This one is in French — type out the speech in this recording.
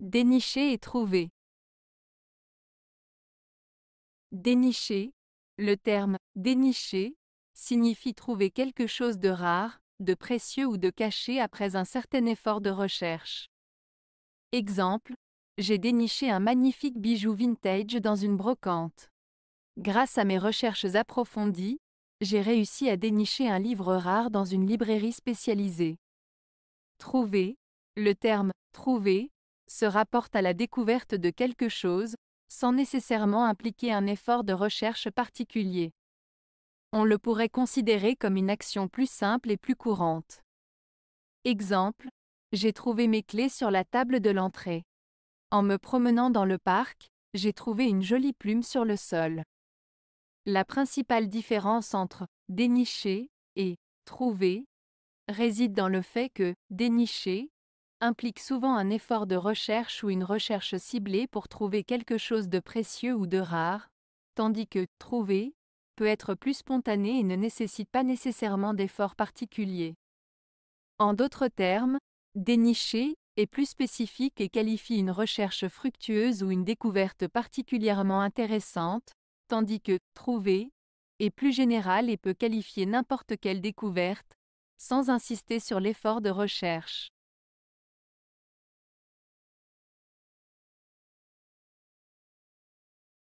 Dénicher et trouver. Dénicher. Le terme dénicher signifie trouver quelque chose de rare, de précieux ou de caché après un certain effort de recherche. Exemple, j'ai déniché un magnifique bijou vintage dans une brocante. Grâce à mes recherches approfondies, j'ai réussi à dénicher un livre rare dans une librairie spécialisée. Trouver. Le terme trouver se rapporte à la découverte de quelque chose, sans nécessairement impliquer un effort de recherche particulier. On le pourrait considérer comme une action plus simple et plus courante. Exemple, j'ai trouvé mes clés sur la table de l'entrée. En me promenant dans le parc, j'ai trouvé une jolie plume sur le sol. La principale différence entre dénicher et trouver réside dans le fait que dénicher implique souvent un effort de recherche ou une recherche ciblée pour trouver quelque chose de précieux ou de rare, tandis que trouver peut être plus spontané et ne nécessite pas nécessairement d'efforts particuliers. En d'autres termes, dénicher est plus spécifique et qualifie une recherche fructueuse ou une découverte particulièrement intéressante, tandis que trouver est plus général et peut qualifier n'importe quelle découverte, sans insister sur l'effort de recherche.